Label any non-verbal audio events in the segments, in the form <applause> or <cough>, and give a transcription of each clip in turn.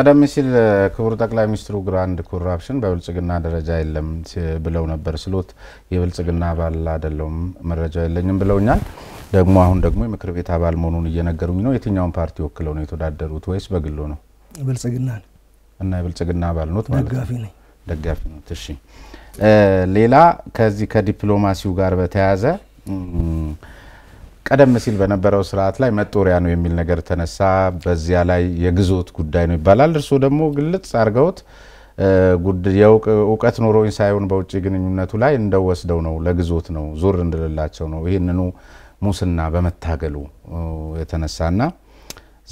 ቀደም ሲል ክቡር ጠቅላይ ሚኒስትሩ ግራንድ ኮራፕሽን በብልጽግና ደረጃ የለም ብለው ነበር ስሎት የብልጽግና አባል አይደለሁም መረጃ የለኝም ብለውኛል። ደግሞ አሁን ደግሞ የምክር ቤት አባል መሆኑን እየነገሩኝ ነው። የትኛውን ፓርቲ ወክለው ነው የተወዳደሩት ወይስ በግሎ ነው? ብልጽግና ነው እና የብልጽግና አባል ኖት ማለት ደጋፊ ነኝ። ደጋፊ ነው። እሺ ሌላ ከዚህ ከዲፕሎማሲው ጋር በተያያዘ ቀደም ሲል በነበረው ስርዓት ላይ መጦሪያ ነው የሚል ነገር ተነሳ። በዚያ ላይ የግዞት ጉዳይ ነው ይባላል። እርስዎ ደግሞ ግልጽ አድርገውት እውቀት ኖሮኝ ሳይሆን በውጭ ግንኙነቱ ላይ እንደወስደው ነው ለግዞት ነው ዞር እንድልላቸው ነው ይህንኑ ሙስና በመታገሉ የተነሳና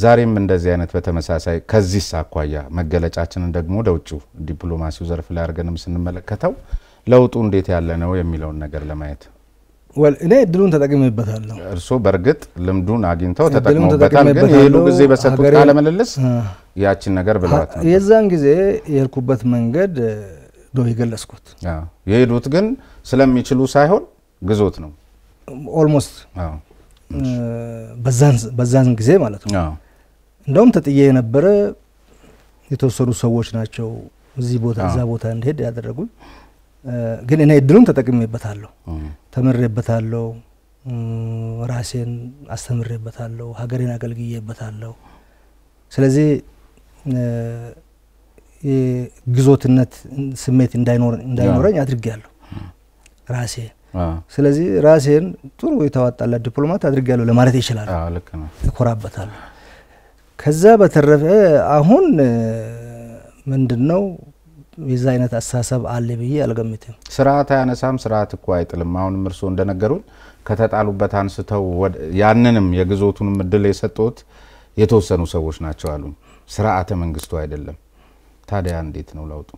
ዛሬም እንደዚህ አይነት በተመሳሳይ ከዚህ አኳያ መገለጫችንን ደግሞ ወደ ውጭ ዲፕሎማሲው ዘርፍ ላይ አድርገንም ስንመለከተው ለውጡ እንዴት ያለ ነው የሚለውን ነገር ለማየት እኔ እድሉን ተጠቅምበታለሁ። እርስዎ በእርግጥ ልምዱን አግኝተው ተጠቅመውበታል። ግን የሄዱ ጊዜ በሰጡት ቃለ ምልልስ ያችን ነገር ብለዋት ነበር። የዛን ጊዜ የሄድኩበት መንገድ ነው የገለጽኩት። የሄዱት ግን ስለሚችሉ ሳይሆን ግዞት ነው። ኦልሞስት በዛን ጊዜ ማለት ነው። እንደውም ተጥዬ የነበረ የተወሰኑ ሰዎች ናቸው እዚህ ቦታ እዛ ቦታ እንዲሄድ ያደረጉኝ። ግን እኔ እድሉን ተጠቅሜበታለሁ፣ ተምሬበታለሁ፣ ራሴን አስተምሬበታለሁ፣ ሀገሬን አገልግዬበታለሁ። ስለዚህ የግዞትነት ስሜት እንዳይኖረኝ አድርጌያለሁ ራሴ። ስለዚህ ራሴን ጥሩ የተዋጣላት ዲፕሎማት አድርጌያለሁ ለማለት ይችላል፣ እኮራበታለሁ። ከዛ በተረፈ አሁን ምንድን ነው የዛ አይነት አስተሳሰብ አለ ብዬ አልገምትም። ስርዓት አያነሳም፣ ስርዓት እኮ አይጥልም። አሁንም እርስዎ እንደነገሩን ከተጣሉበት አንስተው ያንንም የግዞቱንም እድል የሰጡት የተወሰኑ ሰዎች ናቸው አሉ። ስርዓተ መንግስቱ አይደለም። ታዲያ እንዴት ነው ለውጡ?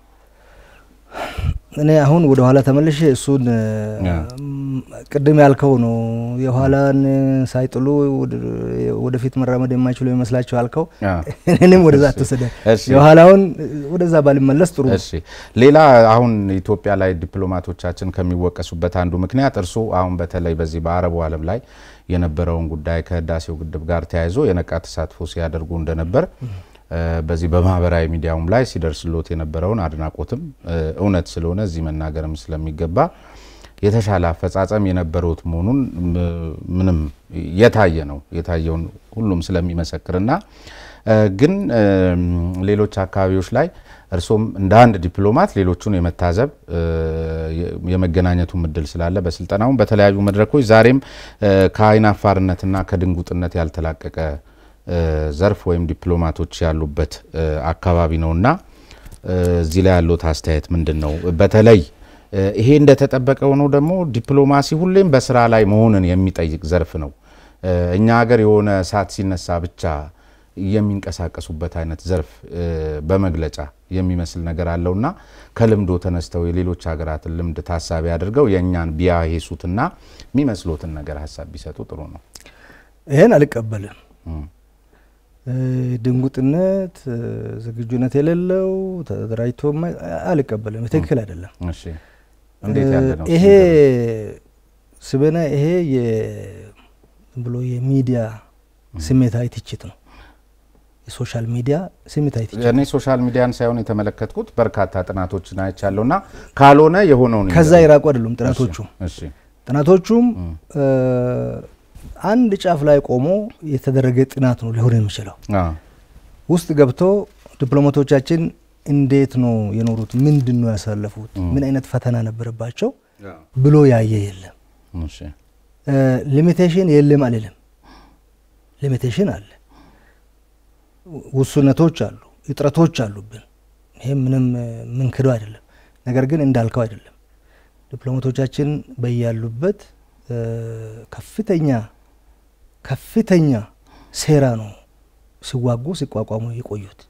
እኔ አሁን ወደ ኋላ ተመልሼ እሱን ቅድም ያልከው ነው የኋላን ሳይጥሉ ወደፊት መራመድ የማይችሉ ይመስላቸው አልከው። እኔም ወደዛ አትወስደ የኋላውን ወደዛ ባልመለስ ጥሩ። እሺ፣ ሌላ አሁን ኢትዮጵያ ላይ ዲፕሎማቶቻችን ከሚወቀሱበት አንዱ ምክንያት እርሱ አሁን በተለይ በዚህ በአረቡ ዓለም ላይ የነበረውን ጉዳይ ከህዳሴው ግድብ ጋር ተያይዞ የነቃ ተሳትፎ ሲያደርጉ እንደነበር በዚህ በማህበራዊ ሚዲያውም ላይ ሲደርስሎት የነበረውን አድናቆትም እውነት ስለሆነ እዚህ መናገርም ስለሚገባ የተሻለ አፈጻጸም የነበረውት መሆኑን ምንም የታየ ነው የታየውን ሁሉም ስለሚመሰክርና ግን ሌሎች አካባቢዎች ላይ እርሶም እንደ አንድ ዲፕሎማት ሌሎቹን የመታዘብ የመገናኘቱን እድል ስላለ በስልጠናውም በተለያዩ መድረኮች ዛሬም አፋርነትና ከድንጉጥነት ያልተላቀቀ ዘርፍ ወይም ዲፕሎማቶች ያሉበት አካባቢ ነውና እዚህ ላይ ያሉት አስተያየት ምንድን ነው? በተለይ ይሄ እንደተጠበቀ ሆኖ ደግሞ ዲፕሎማሲ ሁሌም በስራ ላይ መሆንን የሚጠይቅ ዘርፍ ነው። እኛ ሀገር የሆነ እሳት ሲነሳ ብቻ የሚንቀሳቀሱበት አይነት ዘርፍ በመግለጫ የሚመስል ነገር አለውና ከልምዶ ተነስተው የሌሎች ሀገራትን ልምድ ታሳቢ አድርገው የእኛን ቢያሄሱትና የሚመስሎትን ነገር ሀሳብ ቢሰጡ ጥሩ ነው። ይህን አልቀበልም። ድንጉጥነት፣ ዝግጁነት የሌለው ተደራጅቶ አልቀበልም። ትክክል አይደለም። ይሄ ስበና ይሄ ብሎ የሚዲያ ስሜታዊ ትችት ነው። የሶሻል ሚዲያ ስሜታዊ ትችት እኔ ሶሻል ሚዲያን ሳይሆን የተመለከትኩት በርካታ ጥናቶችን አይቻለሁ እና ካልሆነ የሆነውን ከዛ ይራቁ አይደሉም ጥናቶቹ ጥናቶቹም አንድ ጫፍ ላይ ቆሞ የተደረገ ጥናት ነው ሊሆን የሚችለው። ውስጥ ገብቶ ዲፕሎማቶቻችን እንዴት ነው የኖሩት፣ ምንድን ነው ያሳለፉት፣ ምን አይነት ፈተና ነበረባቸው ብሎ ያየ የለም። ሊሚቴሽን የለም አልልም። ሊሚቴሽን አለ፣ ውሱነቶች አሉ፣ እጥረቶች አሉብን። ይሄ ምንም ምንክዶ አይደለም። ነገር ግን እንዳልከው አይደለም። ዲፕሎማቶቻችን በያሉበት ከፍተኛ ከፍተኛ ሴራ ነው ሲዋጉ ሲቋቋሙ የቆዩት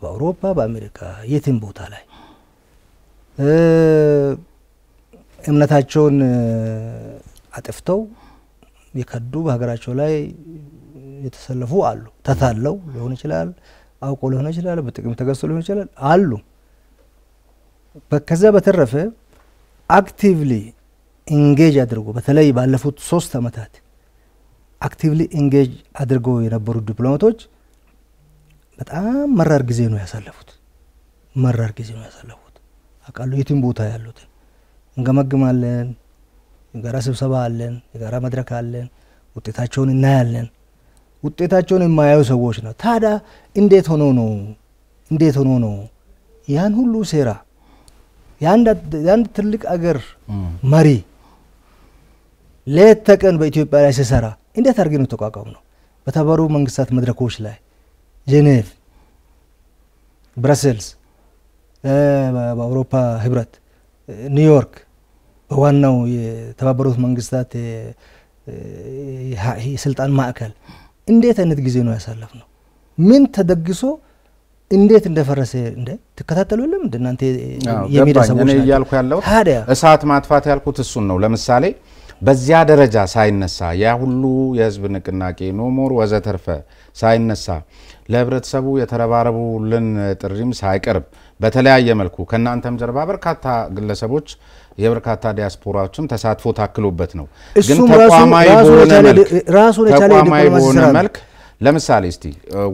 በአውሮፓ በአሜሪካ የትም ቦታ ላይ እምነታቸውን አጥፍተው የከዱ በሀገራቸው ላይ የተሰለፉ አሉ። ተታለው ሊሆን ይችላል፣ አውቆ ሊሆን ይችላል፣ በጥቅም ተገዝቶ ሊሆን ይችላል አሉ። ከዚያ በተረፈ አክቲቭሊ ኢንጌጅ አድርጎ በተለይ ባለፉት ሶስት አመታት አክቲቭሊ ኢንጌጅ አድርገው የነበሩ ዲፕሎማቶች በጣም መራር ጊዜ ነው ያሳለፉት። መራር ጊዜ ነው ያሳለፉት። አቃሉ የትም ቦታ ያሉትን እንገመግማለን፣ የጋራ ስብሰባ አለን፣ የጋራ መድረክ አለን፣ ውጤታቸውን እናያለን። ውጤታቸውን የማያዩ ሰዎች ነው። ታዲያ እንዴት ሆኖ ነው እንዴት ሆኖ ነው ያን ሁሉ ሴራ የአንድ ትልቅ አገር መሪ ሌት ተቀን በኢትዮጵያ ላይ ሲሰራ እንዴት አድርገን ነው ተቋቋም ነው? በተባበሩ መንግስታት መድረኮች ላይ ጄኔቭ፣ ብራሰልስ፣ በአውሮፓ ህብረት፣ ኒውዮርክ በዋናው የተባበሩት መንግስታት የስልጣን ማዕከል እንዴት አይነት ጊዜ ነው ያሳለፍ ነው? ምን ተደግሶ እንዴት እንደፈረሰ እንደ ትከታተሉ የለም እንደ እናንተ የሚደሰቦች እያልኩ ያለው ታዲያ እሳት ማጥፋት ያልኩት እሱን ነው። ለምሳሌ በዚያ ደረጃ ሳይነሳ ያ ሁሉ የህዝብ ንቅናቄ ኖሞር ወዘተርፈ ሳይነሳ ለህብረተሰቡ የተረባረቡልን ጥሪም ሳይቀርብ በተለያየ መልኩ ከእናንተም ጀርባ በርካታ ግለሰቦች የበርካታ ዲያስፖራዎችም ተሳትፎ ታክሎበት ነው። ግን ተቋማዊ በሆነ መልክ ለምሳሌ እስቲ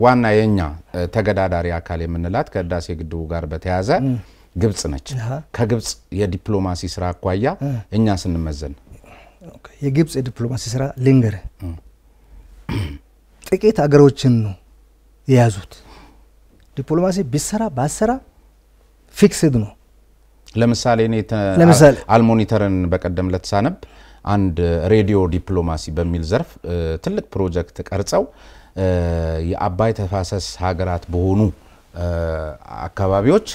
ዋና የእኛ ተገዳዳሪ አካል የምንላት ከህዳሴ ግድቡ ጋር በተያያዘ ግብጽ ነች። ከግብጽ የዲፕሎማሲ ስራ አኳያ እኛ ስንመዘን የግብፅ የዲፕሎማሲ ስራ ልንገር ጥቂት አገሮችን ነው የያዙት። ዲፕሎማሲ ቢሰራ ባሰራ ፊክስድ ነው። ለምሳሌ እኔ አልሞኒተርን በቀደም ለተሳነብ አንድ ሬዲዮ ዲፕሎማሲ በሚል ዘርፍ ትልቅ ፕሮጀክት ቀርጸው የአባይ ተፋሰስ ሀገራት በሆኑ አካባቢዎች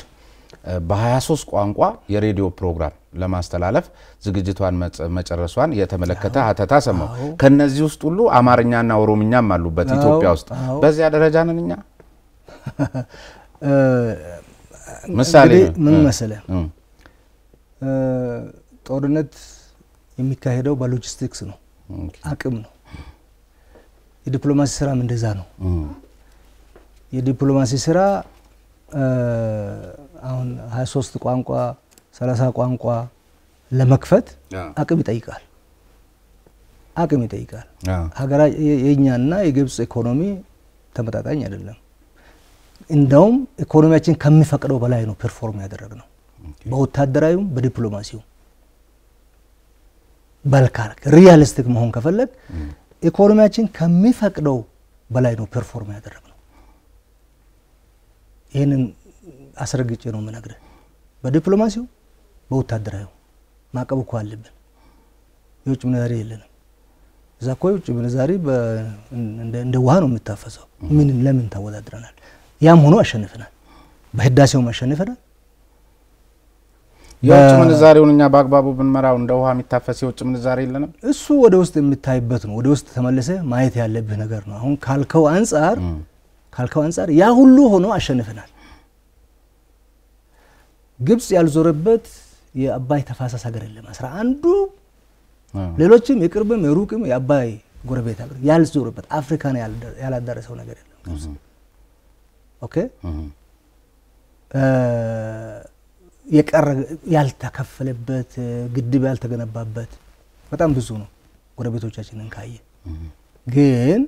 በ23 ቋንቋ የሬዲዮ ፕሮግራም ለማስተላለፍ ዝግጅቷን መጨረሷን የተመለከተ ሀተታ ሰማው። ከነዚህ ውስጥ ሁሉ አማርኛና ኦሮምኛም አሉበት ኢትዮጵያ ውስጥ። በዚያ ደረጃ ነን እኛ። <laughs> ምሳሌ ምን መሰለ፣ ጦርነት የሚካሄደው በሎጂስቲክስ ነው፣ አቅም ነው። የዲፕሎማሲ ስራም እንደዛ ነው። የዲፕሎማሲ ስራ አሁን 23 ቋንቋ ሰላሳ ቋንቋ ለመክፈት አቅም ይጠይቃል አቅም ይጠይቃል። ሀገራ የእኛና የግብፅ ኢኮኖሚ ተመጣጣኝ አይደለም። እንደውም ኢኮኖሚያችን ከሚፈቅደው በላይ ነው ፐርፎርም ያደረግ ነው። በወታደራዊም በዲፕሎማሲውም በልካል ሪያሊስቲክ መሆን ከፈለግ ኢኮኖሚያችን ከሚፈቅደው በላይ ነው ፐርፎርም ያደረግ ነው። ይህንን አስረግጬ ነው የምነግርህ በዲፕሎማሲው በወታደራዊ ማዕቀብ እኮ አለብን። የውጭ ምንዛሬ የለንም። እዛ እኮ የውጭ ምንዛሬ እንደ ውሃ ነው የምታፈሰው። ምን ለምን ታወዳድረናል? ያም ሆኖ አሸንፈናል። በህዳሴውም አሸንፈናል። የውጭ ምንዛሬውን እኛ በአግባቡ ብንመራው እንደ ውሃ የሚታፈስ የውጭ ምንዛሬ የለንም። እሱ ወደ ውስጥ የምታይበት ነው። ወደ ውስጥ ተመልሰ ማየት ያለብህ ነገር ነው። አሁን ካልከው አንጻር ካልከው አንጻር ያ ሁሉ ሆኖ አሸንፈናል። ግብጽ ያልዞረበት የአባይ ተፋሰስ ሀገር የለም አስራ አንዱ ሌሎችም የቅርብም የሩቅም የአባይ ጎረቤት ሀገር ያልዞርበት አፍሪካን ያላዳረሰው ነገር የለም ኦኬ የቀረ ያልተከፈለበት ግድብ ያልተገነባበት በጣም ብዙ ነው ጎረቤቶቻችንን ካየ ግን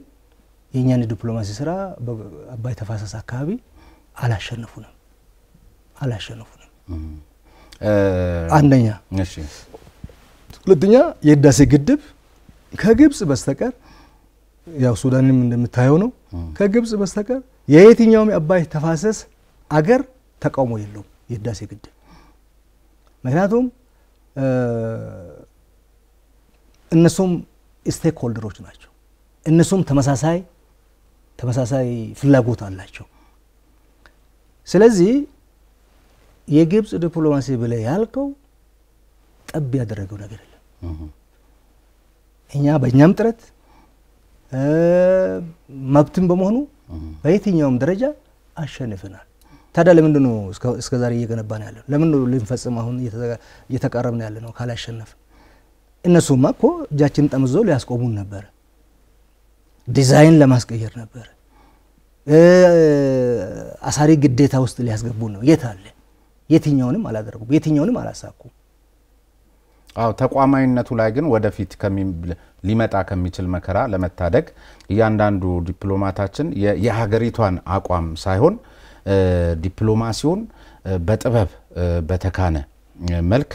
የእኛን ዲፕሎማሲ ስራ በአባይ ተፋሰስ አካባቢ አላሸነፉንም አላሸነፉንም። አንደኛ። ሁለተኛ የህዳሴ ግድብ ከግብጽ በስተቀር ያው ሱዳንም እንደምታየው ነው። ከግብፅ በስተቀር የየትኛውም የአባይ ተፋሰስ አገር ተቃውሞ የለውም የህዳሴ ግድብ። ምክንያቱም እነሱም ስቴክ ሆልደሮች ናቸው። እነሱም ተመሳሳይ ተመሳሳይ ፍላጎት አላቸው። ስለዚህ የግብፅ ዲፕሎማሲ ብለ ያልከው ጠብ ያደረገው ነገር የለም። እኛ በእኛም ጥረት መብትም በመሆኑ በየትኛውም ደረጃ አሸንፈናል። ታዲያ ለምንድን ነው እስከ ዛሬ እየገነባን ያለ ነው? ለምን ልንፈጽም አሁን እየተቃረብን ያለ ነው? ካላሸነፍ እነሱማ እኮ እጃችን ጠምዞ ሊያስቆሙን ነበር? ዲዛይን ለማስቀየር ነበር? አሳሪ ግዴታ ውስጥ ሊያስገቡን ነው። የት አለ? የትኛውንም አላደረጉም፣ የትኛውንም አላሳኩም። አዎ ተቋማዊነቱ ላይ ግን ወደፊት ሊመጣ ከሚችል መከራ ለመታደግ እያንዳንዱ ዲፕሎማታችን የሀገሪቷን አቋም ሳይሆን ዲፕሎማሲውን በጥበብ በተካነ መልክ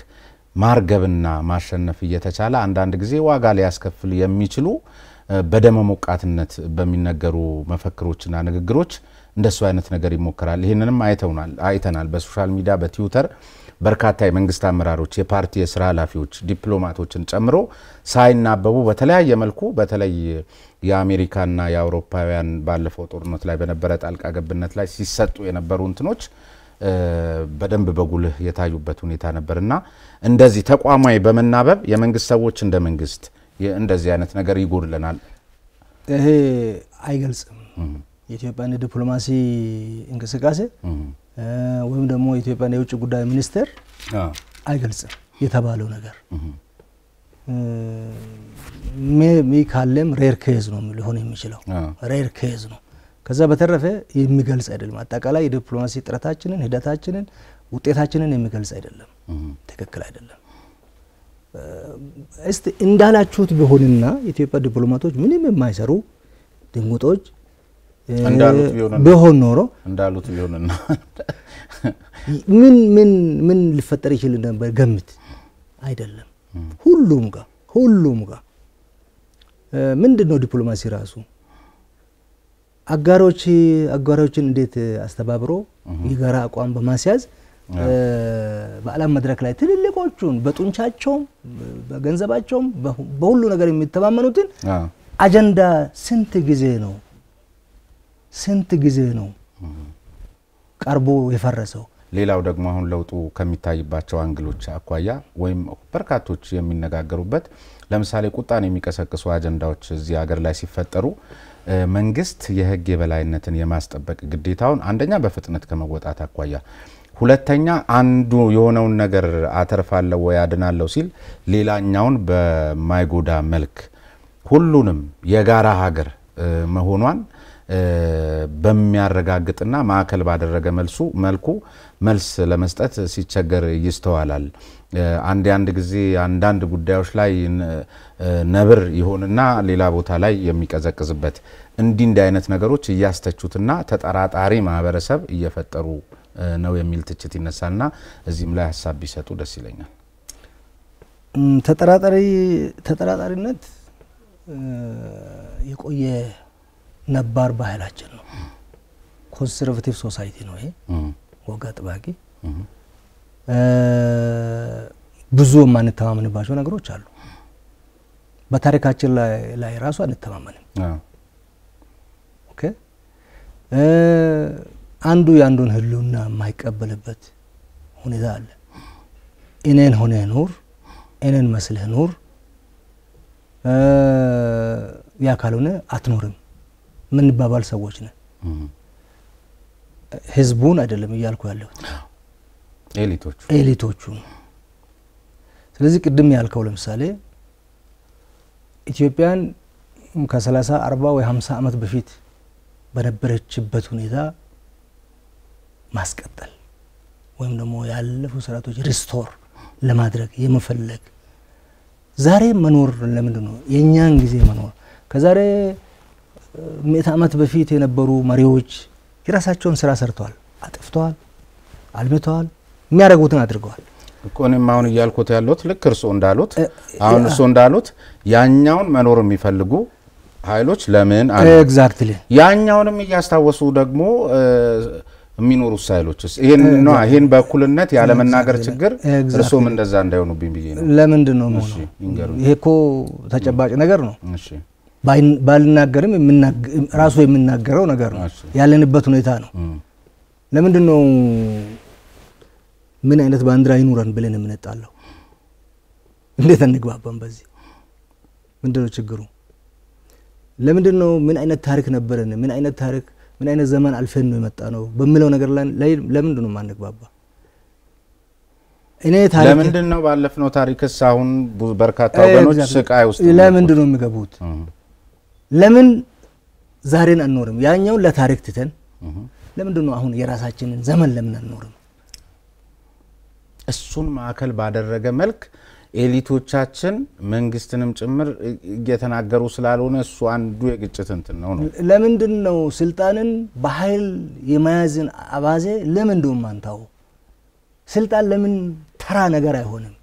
ማርገብና ማሸነፍ እየተቻለ አንዳንድ ጊዜ ዋጋ ሊያስከፍል የሚችሉ በደመ ሞቃትነት በሚነገሩ መፈክሮችና ንግግሮች እንደሱ አይነት ነገር ይሞከራል። ይህንንም አይተናል። በሶሻል ሚዲያ በትዊተር በርካታ የመንግስት አመራሮች፣ የፓርቲ የስራ ኃላፊዎች፣ ዲፕሎማቶችን ጨምሮ ሳይናበቡ በተለያየ መልኩ በተለይ የአሜሪካና የአውሮፓውያን ባለፈው ጦርነት ላይ በነበረ ጣልቃ ገብነት ላይ ሲሰጡ የነበሩ እንትኖች በደንብ በጉልህ የታዩበት ሁኔታ ነበርና እንደዚህ ተቋማዊ በመናበብ የመንግስት ሰዎች እንደ መንግስት እንደዚህ አይነት ነገር ይጎድለናል። ይሄ አይገልጽም የኢትዮጵያን የዲፕሎማሲ እንቅስቃሴ ወይም ደግሞ የኢትዮጵያን የውጭ ጉዳይ ሚኒስቴር አይገልጽም የተባለው ነገር ሜቢ ካለም ሬር ኬዝ ነው ሊሆን የሚችለው ሬር ኬዝ ነው። ከዛ በተረፈ የሚገልጽ አይደለም። አጠቃላይ የዲፕሎማሲ ጥረታችንን፣ ሂደታችንን፣ ውጤታችንን የሚገልጽ አይደለም። ትክክል አይደለም። እስቲ እንዳላችሁት ቢሆንና የኢትዮጵያ ዲፕሎማቶች ምንም የማይሰሩ ድንጉጦች ቢሆን ኖሮ እንዳሉት ቢሆንና <laughs> ምን ምን ምን ሊፈጠር ይችል ነበር? ገምት አይደለም። ሁሉም ጋር ሁሉም ጋር ምንድን ነው ዲፕሎማሲ ራሱ አጋሮች አጋሮችን እንዴት አስተባብሮ የጋራ አቋም በማስያዝ በዓለም መድረክ ላይ ትልልቆቹን በጡንቻቸውም በገንዘባቸውም በሁሉ ነገር የሚተማመኑትን አጀንዳ ስንት ጊዜ ነው ስንት ጊዜ ነው ቀርቦ የፈረሰው? ሌላው ደግሞ አሁን ለውጡ ከሚታይባቸው አንግሎች አኳያ ወይም በርካቶች የሚነጋገሩበት ለምሳሌ ቁጣን የሚቀሰቅሱ አጀንዳዎች እዚህ ሀገር ላይ ሲፈጠሩ መንግስት የህግ የበላይነትን የማስጠበቅ ግዴታውን አንደኛ በፍጥነት ከመወጣት አኳያ ሁለተኛ አንዱ የሆነውን ነገር አተርፋለሁ ወይ አድናለሁ ሲል ሌላኛውን በማይጎዳ መልክ ሁሉንም የጋራ ሀገር መሆኗን በሚያረጋግጥና ማዕከል ባደረገ መልሱ መልኩ መልስ ለመስጠት ሲቸገር ይስተዋላል። አንድ አንድ ጊዜ አንዳንድ ጉዳዮች ላይ ነብር ይሆንና ሌላ ቦታ ላይ የሚቀዘቅዝበት እንዲህ እንዲህ አይነት ነገሮች እያስተቹትና ተጠራጣሪ ማህበረሰብ እየፈጠሩ ነው የሚል ትችት ይነሳልና እዚህም ላይ ሀሳብ ቢሰጡ ደስ ይለኛል። ተጠራጣሪነት የቆየ ነባር ባህላችን ነው። ኮንሰርቫቲቭ ሶሳይቲ ነው ይሄ። ወግ አጥባቂ ብዙ የማንተማመንባቸው ነገሮች አሉ። በታሪካችን ላይ ራሱ አንተማመንም። አንዱ የአንዱን ህልውና የማይቀበልበት ሁኔታ አለ። እኔን ሆነህ ኑር፣ እኔን መስልህ ኑር፣ ያ ካልሆነ አትኖርም የምንባባል ሰዎች ነን። ህዝቡን አይደለም እያልኩ ያለሁት ኤሊቶቹ ኤሊቶቹ። ስለዚህ ቅድም ያልከው ለምሳሌ ኢትዮጵያን ከ30 40 ወይ 50 ዓመት በፊት በነበረችበት ሁኔታ ማስቀጠል ወይም ደግሞ ያለፉ ስርዓቶች ሪስቶር ለማድረግ የመፈለግ ዛሬ መኖር ለምንድን ነው የእኛን ጊዜ መኖር ከዛሬ ምዕት ዓመት በፊት የነበሩ መሪዎች የራሳቸውን ስራ ሰርተዋል፣ አጥፍተዋል፣ አልምተዋል፣ የሚያደርጉትን አድርገዋል። እኮ እኔም አሁን እያልኩት ያሉት ልክ እርስዎ እንዳሉት አሁን እርስዎ እንዳሉት ያኛውን መኖር የሚፈልጉ ኃይሎች ለምን ኤግዛክትሊ ያኛውንም እያስታወሱ ደግሞ የሚኖሩት ኃይሎችስ ይሄን ነው። ይሄን በእኩልነት ያለመናገር ችግር እርስዎም እንደዛ እንዳይሆኑብኝ ብዬ ነው። ለምንድን ነው ይሄ እኮ ተጨባጭ ነገር ነው። ባልናገርም ራሱ የምናገረው ነገር ነው። ያለንበት ሁኔታ ነው። ለምንድን ነው ምን አይነት ባንዲራ ይኑረን ብለን የምንጣለው? እንዴት እንግባባን? በዚህ ምንድን ነው ችግሩ? ለምንድን ነው ምን አይነት ታሪክ ነበረን? ምን አይነት ታሪክ ምን አይነት ዘመን አልፈን ነው የመጣ ነው በሚለው ነገር ላይ ለምንድን ነው ማንግባባ? እኔ ታሪክ ለምንድን ነው ባለፍነው ታሪክስ አሁን በርካታ ወገኖች ስቃይ ውስጥ ለምንድን ነው የሚገቡት? ለምን ዛሬን አንኖርም? ያኛውን ለታሪክ ትተን ለምንድን ነው አሁን የራሳችንን ዘመን ለምን አንኖርም? እሱን ማዕከል ባደረገ መልክ ኤሊቶቻችን መንግስትንም ጭምር እየተናገሩ ስላልሆነ እሱ አንዱ የግጭት እንትን ነው ነው። ለምንድን ነው ስልጣንን በኃይል የመያዝን አባዜ ለምን ነው ማንታው? ስልጣን ለምን ተራ ነገር አይሆንም?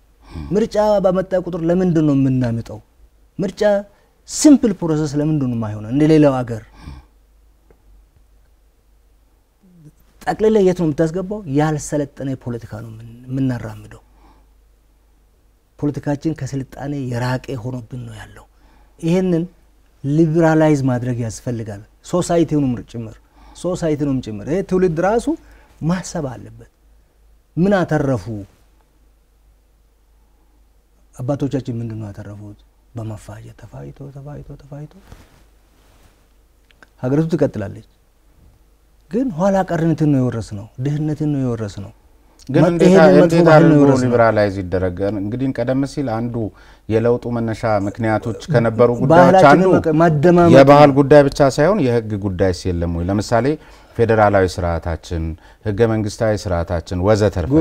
ምርጫ በመጣ ቁጥር ለምንድን ነው የምናምጠው? ምርጫ ሲምፕል ፕሮሰስ ለምንድን ነው ማይሆነ እንደ ሌላው ሀገር ጠቅልለ የት ነው የምታስገባው? ያልሰለጠነ ፖለቲካ ነው የምናራምደው። ፖለቲካችን ከስልጣኔ የራቀ ሆኖብን ነው ያለው። ይህንን ሊብራላይዝ ማድረግ ያስፈልጋል። ሶሳይቲውንም ጭምር ሶሳይቲውንም ጭምር ይህ ትውልድ ራሱ ማሰብ አለበት። ምን አተረፉ አባቶቻችን? ምንድን ነው ያተረፉት? በመፋጀት ተፋይቶ ተፋይቶ ተፋይቶ ሀገሪቱ ትቀጥላለች። ግን ኋላ ቀርነትን ነው የወረስ ነው፣ ድህነትን ነው የወረስ ነው። ግን እንዴት ሊበራላይዝ ይደረግ? እንግዲህ ቀደም ሲል አንዱ የለውጡ መነሻ ምክንያቶች ከነበሩ ጉዳዮች አንዱ የባህል ጉዳይ ብቻ ሳይሆን የህግ ጉዳይ የለም ወይ? ለምሳሌ ፌዴራላዊ ስርዓታችን፣ ህገ መንግስታዊ ስርዓታችን ወዘተርፈ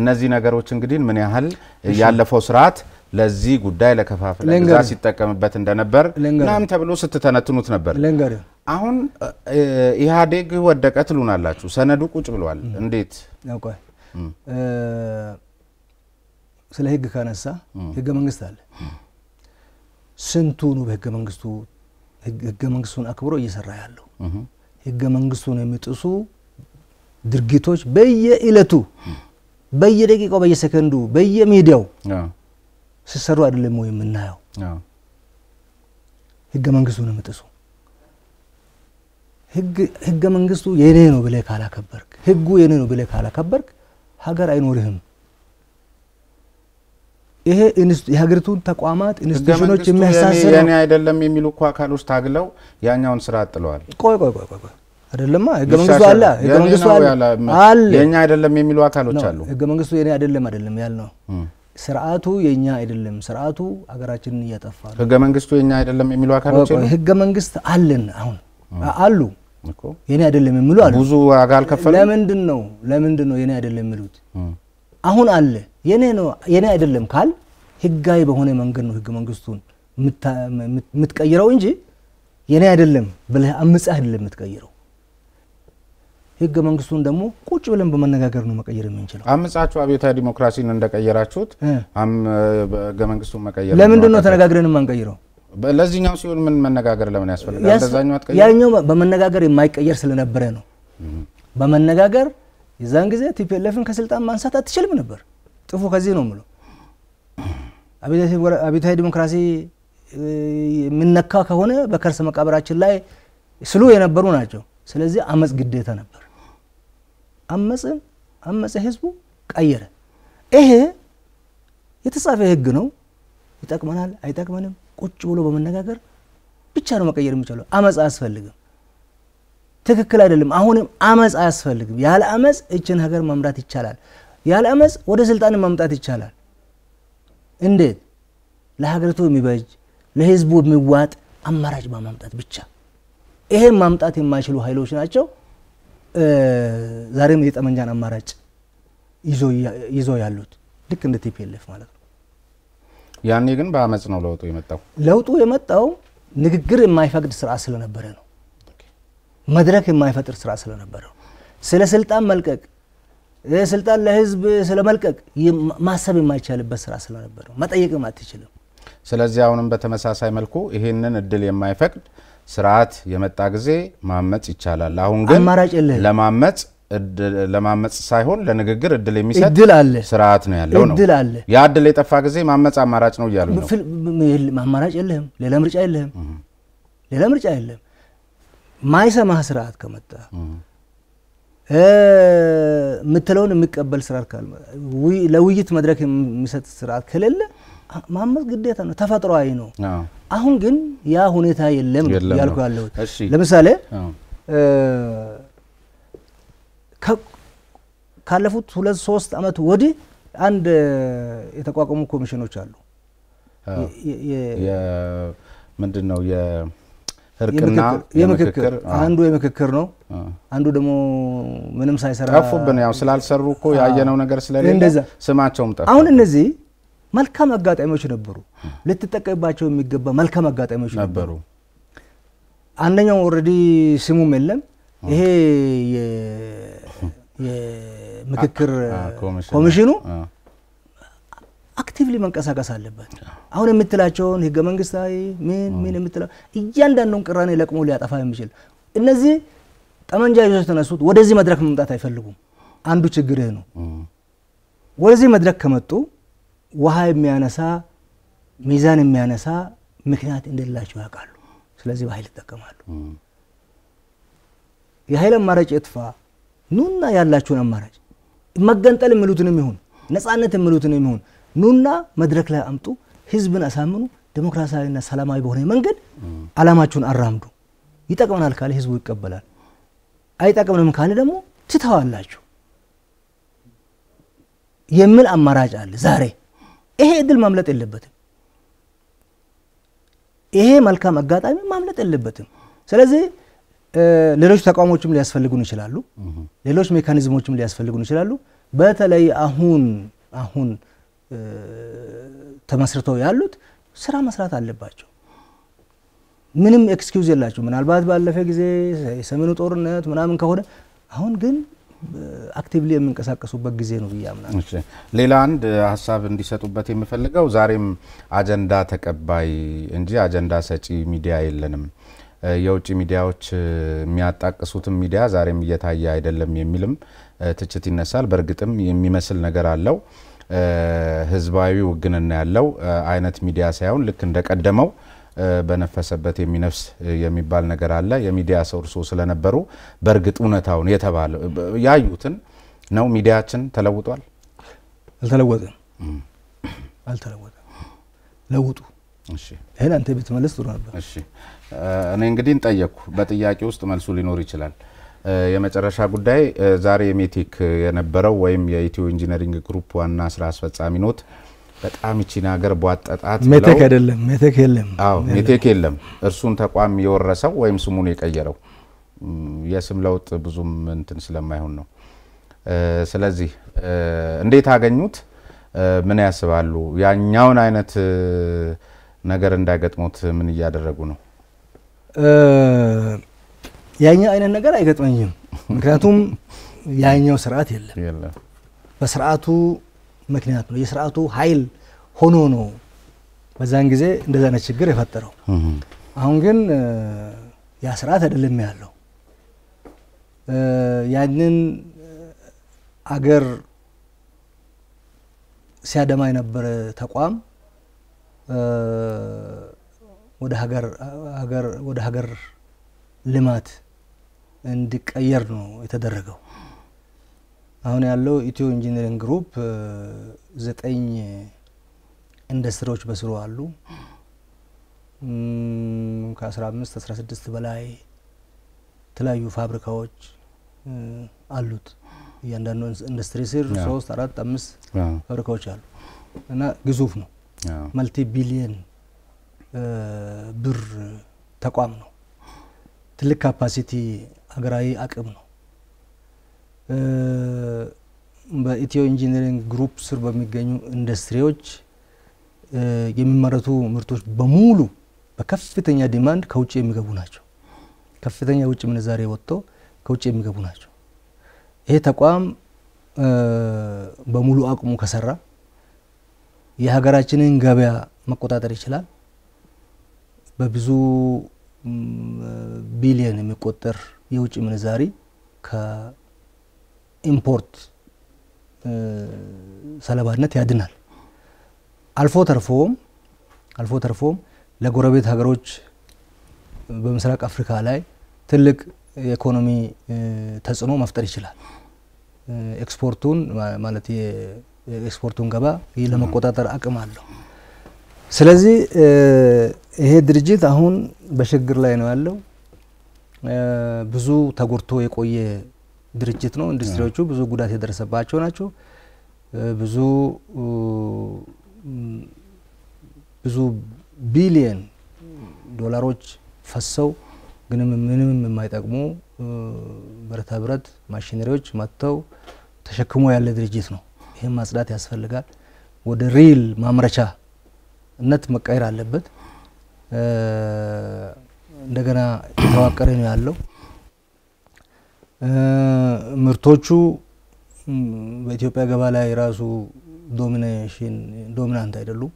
እነዚህ ነገሮች እንግዲህ ምን ያህል ያለፈው ስርዓት ለዚህ ጉዳይ ለከፋፍለ ግዛት ሲጠቀምበት እንደነበር ምናምን ተብሎ ስትተነትኑት ነበር። አሁን ኢህአዴግ ወደቀ ትሉናላችሁ፣ ሰነዱ ቁጭ ብሏል። እንዴት ስለ ህግ ካነሳ ህገ መንግስት አለ። ስንቱኑ በህገ መንግስቱ ህገ መንግስቱን አክብሮ እየሰራ ያለው ህገ መንግስቱን የሚጥሱ ድርጊቶች በየእለቱ በየደቂቃው፣ በየሰከንዱ፣ በየሚዲያው ሲሰሩ አይደለም ወይ የምናየው? ህገ መንግስቱ ነው የምጥሱ ህገ መንግስቱ የኔ ነው ብለህ ካላከበርክ፣ ህጉ የኔ ነው ብለህ ካላከበርክ ሀገር አይኖርህም። ይሄ የሀገሪቱን ተቋማት ኢንስቲቱሽኖች የሚያሳስብ የኔ አይደለም የሚሉ እኮ ውስጥ ታግለው ያኛውን ስራ ጥለዋል። ቆይ ቆይ ቆይ ቆይ አይደለማ ህገ መንግስቱ አለ፣ ህገ መንግስቱ አለ። የኛ አይደለም የሚሉ አካሎች አሉ። ህገ መንግስቱ የኔ አይደለም አይደለም ያልነው ስርዓቱ የኛ አይደለም፣ ስርዓቱ ሀገራችንን እያጠፋ ነው። ህገ መንግስቱ የኛ አይደለም የሚሉ አካሎች ህገ መንግስት አለን አሁን አሉ የኔ አይደለም የሚሉ አሉ። ብዙ ዋጋ አልከፈሉ። ለምንድን ነው ለምንድን ነው የኔ አይደለም የሚሉት? አሁን አለ የኔ ነው የኔ አይደለም ካል ህጋዊ በሆነ መንገድ ነው ህገ መንግስቱን የምትቀይረው እንጂ የኔ አይደለም ብለህ አምፀህ አይደለም የምትቀይረው። ህገ መንግስቱን ደግሞ ቁጭ ብለን በመነጋገር ነው መቀየር የምንችለው። አምጻችሁ አብዮታዊ ዲሞክራሲን እንደቀየራችሁት ህገ መንግስቱን መቀየር ለምንድን ነው ተነጋግረን የማንቀይረው? ለዚህኛው ሲሆን ምን መነጋገር ለምን ያስፈልጋል? ያኛው በመነጋገር የማይቀየር ስለነበረ ነው። በመነጋገር የዛን ጊዜ ቲፒኤልኤፍን ከስልጣን ማንሳት አትችልም ነበር። ጥፉ ከዚህ ነው ምለው። አብዮታዊ ዲሞክራሲ የምነካ ከሆነ በከርሰ መቃብራችን ላይ ስሉ የነበሩ ናቸው። ስለዚህ አመፅ ግዴታ ነበር። አመፀ አመፀ ህዝቡ ቀየረ። ይሄ የተጻፈ ህግ ነው። ይጠቅመናል አይጠቅመንም፣ ቁጭ ብሎ በመነጋገር ብቻ ነው መቀየር የሚቻለው። አመፅ አያስፈልግም። ትክክል አይደለም። አሁንም አመፅ አያስፈልግም። ያለ አመፅ እችን ሀገር መምራት ይቻላል። ያለ አመፅ ወደ ስልጣን ማምጣት ይቻላል። እንዴት? ለሀገሪቱ የሚበጅ ለህዝቡ የሚዋጥ አማራጭ በማምጣት ብቻ። ይሄን ማምጣት የማይችሉ ኃይሎች ናቸው ዛሬም የጠመንጃን አማራጭ ይዞ ያሉት ልክ እንደ ቲፒኤልኤፍ ማለት ነው። ያኔ ግን በአመፅ ነው ለውጡ የመጣው። ለውጡ የመጣው ንግግር የማይፈቅድ ስርዓት ስለነበረ ነው። መድረክ የማይፈጥር ስርዓት ስለነበረ ነው። ስለ ስልጣን መልቀቅ ስልጣን ለህዝብ ስለመልቀቅ ማሰብ የማይቻልበት ስራ ስለነበረ መጠየቅም አትችልም። ስለዚህ አሁንም በተመሳሳይ መልኩ ይህንን እድል የማይፈቅድ ስርዓት የመጣ ጊዜ ማመፅ ይቻላል። አሁን ግን አማራጭ የለህም። ለማመፅ ለማመፅ ሳይሆን ለንግግር እድል የሚሰጥ ስርዓት ነው ያለው ነው። ያ እድል የጠፋ ጊዜ ማመፅ አማራጭ ነው እያሉ ነው። አማራጭ የለህም። ሌላ ምርጫ የለህም። ሌላ ምርጫ የለህም። ማይሰማህ ስርዓት ከመጣ የምትለውን የሚቀበል ስርዓት ለውይይት መድረክ የሚሰጥ ስርዓት ከሌለ ማመፅ ግዴታ ነው፣ ተፈጥሯዊ ነው። አሁን ግን ያ ሁኔታ የለም ያልኩ ያለሁት። ለምሳሌ ካለፉት ሁለት ሶስት አመት ወዲህ አንድ የተቋቋሙ ኮሚሽኖች አሉ። ምንድን ነው የምክክር አንዱ የምክክር ነው። አንዱ ደግሞ ምንም ሳይሰራ ጠፉብን። ያው ስላልሰሩ እኮ ያየነው ነገር ስለሌለ ስማቸውም ጠፋ። አሁን እነዚህ መልካም አጋጣሚዎች ነበሩ። ልትጠቀምባቸው የሚገባ መልካም አጋጣሚዎች ነበሩ። አንደኛው ኦረዲ ስሙም የለም። ይሄ የምክክር ኮሚሽኑ አክቲቭሊ መንቀሳቀስ አለበት። አሁን የምትላቸውን ህገ መንግስታዊ ምን ምን የምትለው እያንዳንዱን ቅራኔ ለቅሞ ሊያጠፋ የሚችል እነዚህ ጠመንጃ ይዞ የተነሱት ወደዚህ መድረክ መምጣት አይፈልጉም። አንዱ ችግር ነው። ወደዚህ መድረክ ከመጡ ውሃ የሚያነሳ ሚዛን የሚያነሳ ምክንያት እንደሌላቸው ያውቃሉ። ስለዚህ በኃይል ይጠቀማሉ። የኃይል አማራጭ የጥፋ ኑና ያላችሁን አማራጭ መገንጠል የሚሉትንም ይሁን ነፃነት የሚሉትንም ይሁን ኑና መድረክ ላይ አምጡ፣ ህዝብን አሳምኑ፣ ዴሞክራሲያዊና ሰላማዊ በሆነ መንገድ አላማችሁን አራምዱ። ይጠቅመናል ካለ ህዝቡ ይቀበላል። አይጠቅምንም ካለ ደግሞ ትተዋላችሁ የሚል አማራጭ አለ ዛሬ ይሄ እድል ማምለጥ የለበትም። ይሄ መልካም አጋጣሚ ማምለጥ የለበትም። ስለዚህ ሌሎች ተቋሞችም ሊያስፈልጉን ይችላሉ። ሌሎች ሜካኒዝሞችም ሊያስፈልጉን ይችላሉ። በተለይ አሁን አሁን ተመስርተው ያሉት ስራ መስራት አለባቸው። ምንም ኤክስኪውዝ የላቸው። ምናልባት ባለፈ ጊዜ የሰሜኑ ጦርነት ምናምን ከሆነ አሁን ግን አክቲቭሊ የምንቀሳቀሱበት ጊዜ ነው ብዬ አምናለሁ። ሌላ አንድ ሀሳብ እንዲሰጡበት የምፈልገው ዛሬም አጀንዳ ተቀባይ እንጂ አጀንዳ ሰጪ ሚዲያ የለንም። የውጭ ሚዲያዎች የሚያጣቅሱትም ሚዲያ ዛሬም እየታየ አይደለም የሚልም ትችት ይነሳል። በእርግጥም የሚመስል ነገር አለው። ህዝባዊ ውግንና ያለው አይነት ሚዲያ ሳይሆን ልክ እንደቀደመው በነፈሰበት የሚነፍስ የሚባል ነገር አለ። የሚዲያ ሰው እርሶ ስለነበሩ በእርግጥ እውነታውን የተባለ ያዩትን ነው። ሚዲያችን ተለውጧል? አልተለወጠም። አልተለወጠም። ለውጡ ይህን አንተ ብትመልስ ጥሩ ነበር። እኔ እንግዲህ እንጠየቅኩ። በጥያቄ ውስጥ መልሱ ሊኖር ይችላል። የመጨረሻ ጉዳይ ዛሬ የሜቴክ የነበረው ወይም የኢትዮ ኢንጂነሪንግ ግሩፕ ዋና ስራ አስፈጻሚ ኖት በጣም ይቺን ሀገር ቧጠጣት። ሜቴክ አይደለም ሜቴክ የለም። አዎ ሜቴክ የለም። እርሱን ተቋም የወረሰው ወይም ስሙን የቀየረው የስም ለውጥ ብዙም እንትን ስለማይሆን ነው። ስለዚህ እንዴት አገኙት? ምን ያስባሉ? ያኛውን አይነት ነገር እንዳይገጥሙት ምን እያደረጉ ነው? ያኛው አይነት ነገር አይገጥመኝም። ምክንያቱም ያኛው ስርዓት የለም። በስርዓቱ ምክንያት ነው። የስርዓቱ ኃይል ሆኖ ነው በዛን ጊዜ እንደዛ አይነት ችግር የፈጠረው። አሁን ግን ያ ስርዓት አይደለም ያለው። ያንን አገር ሲያደማ የነበረ ተቋም ወደ ሀገር ወደ ሀገር ልማት እንዲቀየር ነው የተደረገው። አሁን ያለው ኢትዮ ኢንጂነሪንግ ግሩፕ ዘጠኝ ኢንዱስትሪዎች በስሩ አሉ። ከ15 16 በላይ የተለያዩ ፋብሪካዎች አሉት። እያንዳንዱ ኢንዱስትሪ ስር ሶስት አራት አምስት ፋብሪካዎች አሉ እና ግዙፍ ነው። መልቲ ቢሊየን ብር ተቋም ነው። ትልቅ ካፓሲቲ ሀገራዊ አቅም ነው። በኢትዮ ኢንጂነሪንግ ግሩፕ ስር በሚገኙ ኢንዱስትሪዎች የሚመረቱ ምርቶች በሙሉ በከፍተኛ ዲማንድ ከውጭ የሚገቡ ናቸው። ከፍተኛ ውጭ ምንዛሬ ወጥቶ ከውጭ የሚገቡ ናቸው። ይሄ ተቋም በሙሉ አቅሙ ከሰራ የሀገራችንን ገበያ መቆጣጠር ይችላል። በብዙ ቢሊየን የሚቆጠር የውጭ ምንዛሪ ኢምፖርት ሰለባነት ያድናል። አልፎ ተርፎም አልፎ ተርፎም ለጎረቤት ሀገሮች በምስራቅ አፍሪካ ላይ ትልቅ የኢኮኖሚ ተጽዕኖ መፍጠር ይችላል። ኤክስፖርቱን ማለት የኤክስፖርቱን ገባ ለመቆጣጠር አቅም አለው። ስለዚህ ይሄ ድርጅት አሁን በሽግግር ላይ ነው ያለው። ብዙ ተጎድቶ የቆየ ድርጅት ነው። ኢንዱስትሪዎቹ ብዙ ጉዳት የደረሰባቸው ናቸው። ብዙ ብዙ ቢሊየን ዶላሮች ፈሰው ግንም ምንም የማይጠቅሙ ብረታ ብረት ማሽነሪዎች መጥተው ተሸክሞ ያለ ድርጅት ነው። ይህም ማጽዳት ያስፈልጋል። ወደ ሪል ማምረቻነት መቀየር አለበት። እንደገና የተዋቀረ ነው ያለው። ምርቶቹ በኢትዮጵያ ገባ ላይ ራሱ ዶሚኔሽን ዶሚናንት አይደሉም።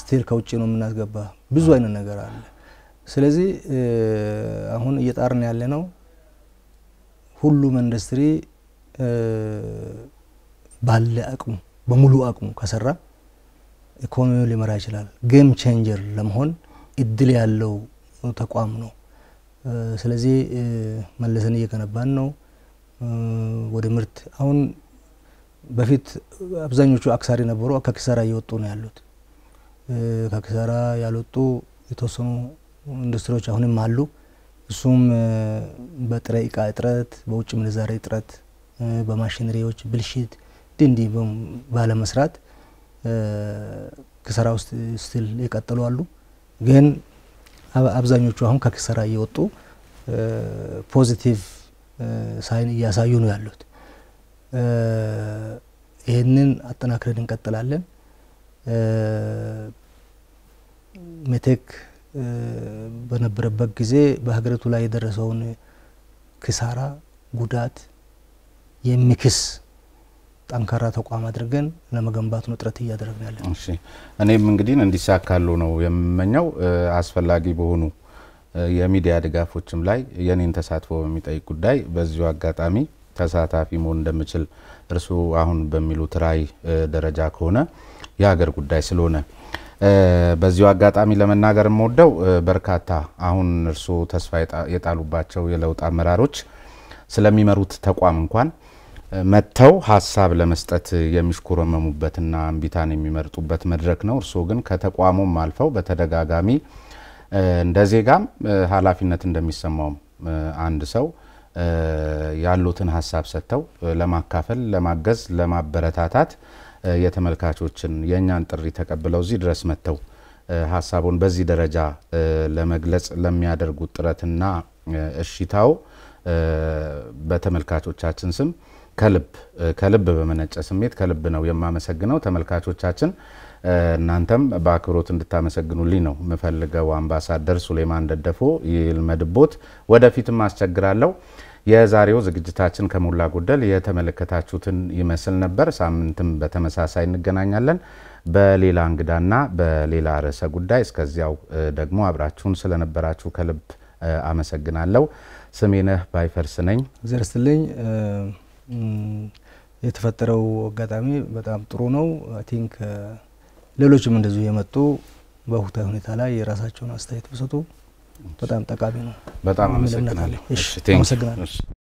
ስቲል ከውጭ ነው የምናስገባ። ብዙ አይነት ነገር አለ። ስለዚህ አሁን እየጣርን ያለ ነው ሁሉም ኢንዱስትሪ ባለ አቅሙ በሙሉ አቅሙ ከሰራ ኢኮኖሚው ሊመራ ይችላል። ጌም ቼንጀር ለመሆን እድል ያለው ተቋም ነው። ስለዚህ መልሰን እየገነባን ነው ወደ ምርት አሁን በፊት አብዛኞቹ አክሳሪ ነበሩ ከኪሳራ እየወጡ ነው ያሉት ከኪሳራ ያልወጡ የተወሰኑ ኢንዱስትሪዎች አሁንም አሉ እሱም በጥሬ እቃ እጥረት በውጭ ምንዛሬ እጥረት በማሽነሪዎች ብልሽት ድንዲ ባለመስራት ክሰራ ውስጥ ስትል የቀጠሉ አሉ ግን አብዛኞቹ አሁን ከክሰራ እየወጡ ፖዚቲቭ ሳይን እያሳዩ ነው ያሉት። ይህንን አጠናክረን እንቀጥላለን። ሜቴክ በነበረበት ጊዜ በሀገሪቱ ላይ የደረሰውን ክሳራ፣ ጉዳት የሚክስ ጠንካራ ተቋም አድርገን ለመገንባት ነው ጥረት እያደረግን እኔም እንግዲህ እንዲሳካሉ ነው የምመኘው። አስፈላጊ በሆኑ የሚዲያ ድጋፎችም ላይ የኔን ተሳትፎ በሚጠይቅ ጉዳይ በዚሁ አጋጣሚ ተሳታፊ መሆን እንደምችል እርሱ አሁን በሚሉት ራዕይ ደረጃ ከሆነ የሀገር ጉዳይ ስለሆነ በዚሁ አጋጣሚ ለመናገር የምወደው በርካታ አሁን እርሱ ተስፋ የጣሉባቸው የለውጥ አመራሮች ስለሚመሩት ተቋም እንኳን መጥተው ሀሳብ ለመስጠት የሚሽኮረመሙበትና እምቢታን የሚመርጡበት መድረክ ነው። እርስዎ ግን ከተቋሙም አልፈው በተደጋጋሚ እንደ ዜጋም ኃላፊነት እንደሚሰማውም አንድ ሰው ያሉትን ሀሳብ ሰጥተው ለማካፈል፣ ለማገዝ፣ ለማበረታታት የተመልካቾችን የእኛን ጥሪ ተቀብለው እዚህ ድረስ መጥተው ሀሳቡን በዚህ ደረጃ ለመግለጽ ለሚያደርጉት ጥረትና እሽታው በተመልካቾቻችን ስም ከልብ ከልብ በመነጨ ስሜት ከልብ ነው የማመሰግነው። ተመልካቾቻችን እናንተም በአክብሮት እንድታመሰግኑልኝ ነው የምፈልገው። አምባሳደር ሱሌማን ደደፎ ይልመድቦት፣ ወደፊትም አስቸግራለሁ። የዛሬው ዝግጅታችን ከሞላ ጎደል የተመለከታችሁትን ይመስል ነበር። ሳምንትም በተመሳሳይ እንገናኛለን በሌላ እንግዳና በሌላ ርዕሰ ጉዳይ። እስከዚያው ደግሞ አብራችሁን ስለነበራችሁ ከልብ አመሰግናለሁ። ስሜነህ ባይፈርስ ነኝ ዘርስትልኝ የተፈጠረው አጋጣሚ በጣም ጥሩ ነው። አይ ቲንክ uh, ሌሎችም እንደዚሁ የመጡ በሁተ ሁኔታ ላይ የራሳቸውን አስተያየት ብሰጡ በጣም ጠቃሚ ነው። በጣም አመሰግናለሁ።